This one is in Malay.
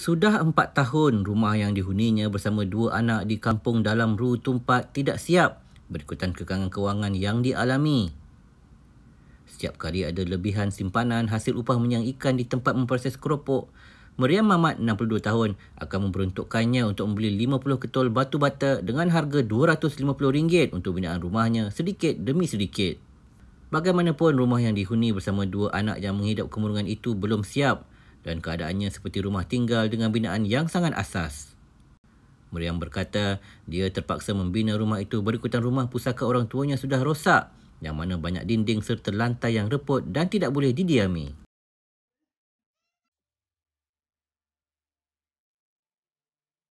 Sudah empat tahun rumah yang dihuninya bersama dua anak di kampung dalam Ru Tumpat tidak siap berikutan kekangan kewangan yang dialami. Setiap kali ada lebihan simpanan hasil upah menyang ikan di tempat memproses keropok, Meriam Mamat, 62 tahun, akan memperuntukkannya untuk membeli 50 ketul batu bata dengan harga RM250 untuk binaan rumahnya sedikit demi sedikit. Bagaimanapun, rumah yang dihuni bersama dua anak yang menghidap kemurungan itu belum siap dan keadaannya seperti rumah tinggal dengan binaan yang sangat asas. Meriam berkata, dia terpaksa membina rumah itu berikutan rumah pusaka orang tuanya sudah rosak yang mana banyak dinding serta lantai yang reput dan tidak boleh didiami.